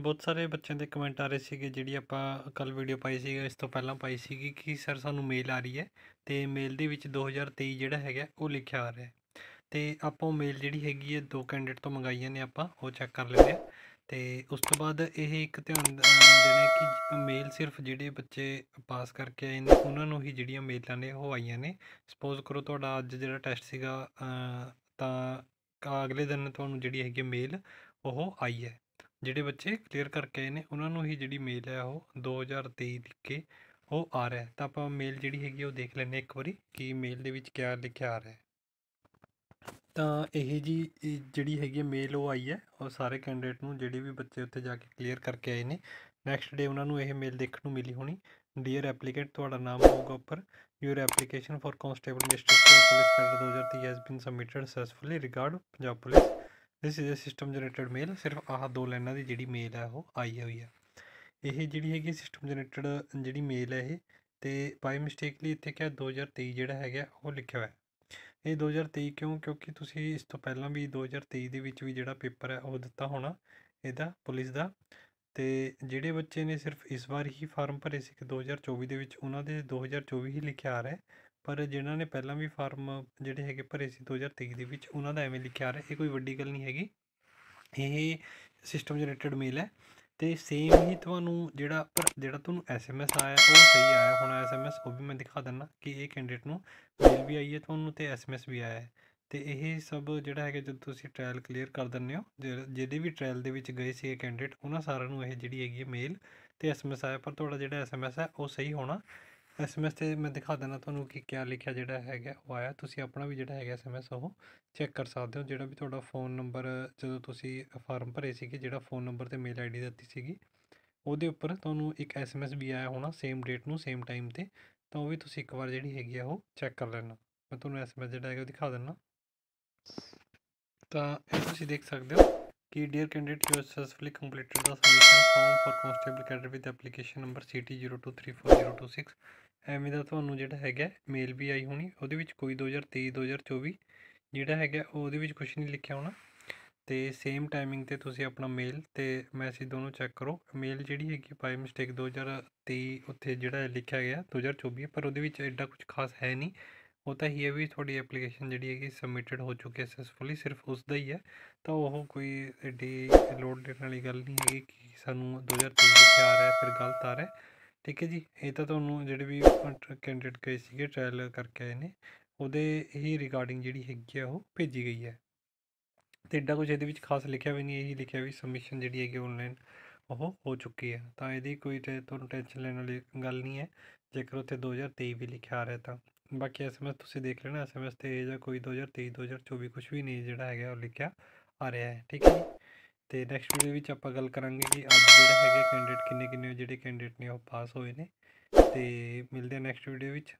ਬਹੁਤ ਸਾਰੇ ਬੱਚਿਆਂ ਦੇ ਕਮੈਂਟ ਆ ਰਹੇ ਸੀਗੇ ਜਿਹੜੀ ਆਪਾਂ ਕੱਲ ਵੀਡੀਓ ਪਾਈ ਸੀ ਇਸ ਤੋਂ ਪਹਿਲਾਂ ਪਾਈ ਸੀਗੀ ਕਿ ਸਰ ਸਾਨੂੰ ਮੇਲ ਆ ਰਹੀ ਹੈ ਤੇ ਮੇਲ ਦੇ ਵਿੱਚ 2023 ਜਿਹੜਾ ਹੈਗਾ ਉਹ ਲਿਖਿਆ ਆ ਰਿਹਾ ਤੇ ਆਪਾਂ ਉਹ ਮੇਲ ਜਿਹੜੀ ਹੈਗੀ ਹੈ ਦੋ ਕੈਂਡੀਡੇਟ ਤੋਂ ਮੰਗਾਈਆਂ ਨੇ ਆਪਾਂ ਉਹ ਚੈੱਕ ਕਰ ਲੈਂਦੇ ਆ ਤੇ ਉਸ ਤੋਂ ਬਾਅਦ ਇਹ ਇੱਕ ਧਿਆਨ ਦੇਣਾ ਕਿ ਮੇਲ ਸਿਰਫ ਜਿਹੜੇ ਬੱਚੇ ਪਾਸ ਕਰਕੇ ਆਏ ਨੇ ਉਹਨਾਂ ਨੂੰ ਹੀ ਜਿਹੜੀਆਂ ਮੇਲਾਂ ਨੇ ਉਹ ਆਈਆਂ ਨੇ ਸਪੋਜ਼ ਕਰੋ ਤੁਹਾਡਾ ਅੱਜ ਜਿਹੜਾ ਟੈਸਟ ਸੀਗਾ ਤਾਂ ਅਗਲੇ ਦਿਨ ਤੁਹਾਨੂੰ ਜਿਹੜੀ ਹੈਗੀ ਮੇਲ ਉਹ ਆਈ ਹੈ ਜਿਹੜੇ ਬੱਚੇ ਕਲੀਅਰ ਕਰਕੇ ਆਏ ਨੇ ਉਹਨਾਂ ਨੂੰ ਹੀ ਜਿਹੜੀ ਮੇਲ ਹੈ ਉਹ 2023 ਲਿਖ ਕੇ ਉਹ ਆ ਰਿਹਾ ਤਾਂ ਆਪਾਂ ਮੇਲ ਜਿਹੜੀ ਹੈਗੀ ਉਹ ਦੇਖ ਲੈਣੇ ਇੱਕ ਵਾਰੀ ਕਿ ਮੇਲ ਦੇ ਵਿੱਚ ਕੀ ਲਿਖਿਆ ਆ ਰਿਹਾ ਤਾਂ ਇਹ ਜੀ ਜਿਹੜੀ ਹੈਗੀ ਮੇਲ ਉਹ ਆਈ ਹੈ ਉਹ ਸਾਰੇ ਕੈਂਡੀਡੇਟ ਨੂੰ ਜਿਹੜੇ ਵੀ ਬੱਚੇ ਉੱਥੇ ਜਾ ਕੇ ਕਲੀਅਰ ਕਰਕੇ ਆਏ ਨੇ ਨੈਕਸਟ ਡੇ ਉਹਨਾਂ ਨੂੰ ਇਹ ਮੇਲ ਦੇਖਣ ਨੂੰ ਮਿਲੀ ਹੋਣੀ ਡੀਅਰ ਐਪਲੀਕੈਂਟ ਤੁਹਾਡਾ ਨਾਮ ਹੋਊਗਾ ਉੱਪਰ your application for constable district police cadre 2023 has been submitted successfully regard Punjab police this is a system generated mail ਸਿਰਫ ਆਹ ਦੋ ਲਾਈਨਾਂ ਦੀ ਜਿਹੜੀ ਮੇਲ ਹੈ ਉਹ ਆਈ ਹੋਈ ਹੈ ਇਹ ਜਿਹੜੀ ਹੈਗੀ ਸਿਸਟਮ ਜਨਰੇਟਡ ਜਿਹੜੀ ਮੇਲ ਹੈ ਇਹ ਤੇ ਬਾਈ ਮਿਸਟੇਕਲੀ ਇੱਥੇ ਕਿਹਾ 2023 ਜਿਹੜਾ ਹੈਗਾ ਉਹ ਲਿਖਿਆ ਹੋਇਆ ਇਹ 2023 ਕਿਉਂ ਕਿਉਂਕਿ ਤੁਸੀਂ ਇਸ ਤੋਂ ਪਹਿਲਾਂ ਵੀ 2023 ਦੇ ਵਿੱਚ ਵੀ ਜਿਹੜਾ ਪੇਪਰ ਹੈ ਉਹ ਦਿੱਤਾ ਹੋਣਾ ਇਹਦਾ ਪੁਲਿਸ ਦਾ ਤੇ ਜਿਹੜੇ ਬੱਚੇ ਨੇ ਸਿਰਫ ਇਸ ਵਾਰ ਹੀ ਫਾਰਮ ਭਰੇ ਸੀ ਕਿ 2024 ਦੇ ਵਿੱਚ ਉਹਨਾਂ ਦੇ 2024 ਹੀ ਲਿਖਿਆ ਆ ਰਿਹਾ ਪਰ ਜਿਨ੍ਹਾਂ ਨੇ ਪਹਿਲਾਂ ਵੀ ਫਾਰਮ ਜਿਹੜੇ ਹੈਗੇ ਭਰੇ ਸੀ 2023 ਦੇ ਵਿੱਚ ਉਹਨਾਂ ਦਾ ਐਵੇਂ ਲਿਖਿਆ ਆ ਰਿਹਾ ਇਹ ਕੋਈ ਵੱਡੀ ਗੱਲ ਨਹੀਂ ਹੈਗੀ ਇਹ ਸਿਸਟਮ ਜਨਰੇਟਡ ਮੇਲ ਹੈ ਤੇ ਸੇਮ ਹੀ ਤੁਹਾਨੂੰ ਜਿਹੜਾ ਜਿਹੜਾ ਤੁਹਾਨੂੰ ਐਸਐਮਐਸ ਆਇਆ ਉਹ ਸਹੀ ਆਇਆ ਹੁਣ ਐਸਐਮਐਸ ਉਹ ਵੀ ਮੈਂ ਦਿਖਾ ਦਿੰਨਾ ਕਿ ਇਹ ਕੈਂਡੀਡੇਟ ਨੂੰ ਮੇਲ ਵੀ ਆਈ ਹੈ ਤੁਹਾਨੂੰ ਤੇ ਐਸਐਮਐਸ ਵੀ ਆਇਆ ਹੈ ਤੇ ਇਹ ਸਭ ਜਿਹੜਾ ਹੈਗਾ ਜਦ ਤੁਸੀਂ ਟ੍ਰਾਇਲ ਕਲੀਅਰ ਕਰ ਦਿੰਨੇ ਹੋ ਜਿਹੜੇ ਵੀ ਟ੍ਰਾਇਲ ਦੇ ਵਿੱਚ ਗਏ ਸੀ ਇਹ ਕੈਂਡੀਡੇਟ ਉਹਨਾਂ ਸਾਰਿਆਂ ਨੂੰ ਇਹ ਜਿਹੜੀ ਹੈਗੀ ਮੇਲ ਤੇ ਐਸਐਮਐਸ ਆਇਆ ਪਰ ਤੁਹਾਡਾ ਜਿਹੜਾ ਐਸਐਮਐਸ ਹੈ ਉਹ ਸਹੀ ਹੋਣਾ ਐਸਐਮਐਸ ਤੇ ਮੈਂ ਦਿਖਾ ਦਿੰਦਾ ਤੁਹਾਨੂੰ ਕਿ ਕੀ ਲਿਖਿਆ ਜਿਹੜਾ ਹੈਗਾ ਉਹ ਆਇਆ ਤੁਸੀਂ ਆਪਣਾ ਵੀ ਜਿਹੜਾ ਹੈਗਾ ਐਸਐਮਐਸ ਉਹ ਚੈੱਕ ਕਰ ਸਕਦੇ ਹੋ ਜਿਹੜਾ ਵੀ ਤੁਹਾਡਾ ਫੋਨ ਨੰਬਰ ਜਦੋਂ ਤੁਸੀਂ ਫਾਰਮ ਭਰੇ ਸੀਗੇ ਜਿਹੜਾ ਫੋਨ ਨੰਬਰ ਤੇ ਮੇਲ ਆਈਡੀ ਦਿੱਤੀ ਸੀਗੀ ਉਹਦੇ ਉੱਪਰ ਤੁਹਾਨੂੰ ਇੱਕ ਐਸਐਮਐਸ ਵੀ ਆਇਆ ਹੋਣਾ ਸੇਮ ਡੇਟ ਨੂੰ ਸੇਮ ਟਾਈਮ ਤੇ ਤਾਂ ਉਹ ਵੀ ਤੁਸੀਂ ਇੱਕ ਵਾਰ ਜਿਹੜੀ ਹੈਗੀ ਆ ਉਹ ਚੈੱਕ ਕਰ ਲੈਣਾ ਮੈਂ ਤੁਹਾਨੂੰ ਐਸਐਮਐਸ ਜਿਹੜਾ ਹੈਗਾ ਦਿਖਾ ਦਿੰਦਾ ਤਾਂ ਇਹ ਤੁਸੀਂ ਦੇਖ ਸਕਦੇ ਹੋ ਕਿ dear candidate you successfully completed the submission form for constable cadre with application number CT0234026 ਐਵੇਂ ਦਾ ਤੁਹਾਨੂੰ ਜਿਹੜਾ ਹੈਗਾ ਮੇਲ ਵੀ ਆਈ ਹੋਣੀ ਉਹਦੇ ਵਿੱਚ ਕੋਈ 2023 2024 ਜਿਹੜਾ ਹੈਗਾ ਉਹਦੇ ਵਿੱਚ ਕੁਝ ਨਹੀਂ ਲਿਖਿਆ ਹੋਣਾ ਤੇ ਸੇਮ ਟਾਈਮਿੰਗ ਤੇ ਤੁਸੀਂ ਆਪਣਾ ਮੇਲ ਤੇ ਮੈਸੇਜ ਦੋਨੋਂ ਚੈੱਕ ਕਰੋ ਮੇਲ ਜਿਹੜੀ ਹੈਗੀ ਬਾਈ ਮਿਸਟੇਕ 2023 ਉੱਥੇ ਜਿਹੜਾ ਲਿਖਿਆ ਗਿਆ 2024 ਪਰ ਉਹਦੇ ਵਿੱਚ ਐਡਾ ਕੁਝ ਖਾਸ ਹੈ ਨਹੀਂ ਉਹ ਤਾਂ ਹੀ ਹੈ ਵੀ ਤੁਹਾਡੀ ਐਪਲੀਕੇਸ਼ਨ ਜਿਹੜੀ ਹੈਗੀ ਸਬਮਿਟਡ ਹੋ ਚੁੱਕੀ ਹੈ ਸਕਸੈਸਫੁਲੀ ਸਿਰਫ ਉਸ ਦਾ ਹੀ ਹੈ ਤਾਂ ਉਹ ਕੋਈ ਐਡੀ ਲੋਡ ਦੇਣ ਵਾਲੀ ਗੱਲ ਨਹੀਂ ਹੈਗੀ ਕਿ ਸਾਨੂੰ 2023 ਵਿੱਚ ਆ ਰਿਹਾ ਫਿਰ ਗਲਤ ਆ ਰਿਹਾ ਠੀਕ ਹੈ ਜੀ ਇਹ ਤਾਂ ਤੁਹਾਨੂੰ ਜਿਹੜੇ ਵੀ ਕੈਂਡੀਡੇਟ ਗਏ ਸੀਗੇ ਟ੍ਰਾਇਲ ਕਰਕੇ ਆਏ ਨੇ ਉਹਦੇ ਹੀ ਰਿਗਾਰਡਿੰਗ ਜਿਹੜੀ ਹੈਗੀ ਆ ਉਹ ਭੇਜੀ ਗਈ ਹੈ ਤੇ ਏਡਾ ਕੁਝ ਇਹਦੇ ਵਿੱਚ ਖਾਸ ਲਿਖਿਆ ਵੀ ਨਹੀਂ ਇਹੀ ਲਿਖਿਆ ਵੀ ਸਬਮਿਸ਼ਨ ਜਿਹੜੀ ਹੈਗੀ ਆਨਲਾਈਨ ਉਹ ਹੋ ਚੁੱਕੀ ਹੈ ਤਾਂ ਇਹਦੀ ਕੋਈ ਤੁਹਾਨੂੰ ਟੈਨਸ਼ਨ ਲੈਣ ਵਾਲੀ ਗੱਲ ਨਹੀਂ ਹੈ ਜੇਕਰ ਉੱਥੇ 2023 ਵੀ ਲਿਖਿਆ ਆ ਰਿਹਾ ਤਾਂ ਬਾਕੀ ਐਸਐਮਐਸ ਤੁਸੀਂ ਦੇਖ ਲੈਣਾ ਐਸਐਮਐਸ ਤੇ ਜਾਂ ਕੋਈ 2023 2024 ਕੁਝ ਵੀ ਨਹੀਂ ਜਿਹੜਾ ਹੈਗਾ ਉਹ ਲਿਖਿਆ ਆ ਰਿਹਾ ਹੈ ਠੀਕ ਹੈ ਤੇ ਨੈਕਸਟ ਵੀਡੀਓ ਵਿੱਚ ਆਪਾਂ ਗੱਲ ਕਰਾਂਗੇ ਕਿ ਅੱਜ ਜਿਹੜੇ ਹੈਗੇ ਕੈਂਡੀਡੇਟ ਕਿੰਨੇ ਕਿੰਨੇ ਜਿਹੜੇ ਕੈਂਡੀਡੇਟ ਨੇ ਉਹ ਪਾਸ ਹੋਏ ਨੇ ਤੇ ਮਿਲਦੇ ਆ ਨੈਕਸਟ ਵੀਡੀਓ ਵਿੱਚ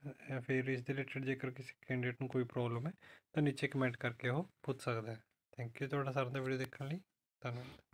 ਫਿਰ ਇਸ ਦੇ ਰਿਲੇਟਡ ਜੇਕਰ ਕਿਸੇ ਕੈਂਡੀਡੇਟ ਨੂੰ ਕੋਈ ਪ੍ਰੋਬਲਮ ਹੈ ਤਾਂ ਨੀਚੇ ਕਮੈਂਟ ਕਰਕੇ ਉਹ ਪੁੱਛ ਸਕਦਾ ਹੈ ਥੈਂਕ ਯੂ ਤੁਹਾਡਾ ਸਾਰਿਆਂ ਦਾ ਵੀਡੀਓ ਦੇਖਣ ਲਈ ਧੰਨਵਾਦ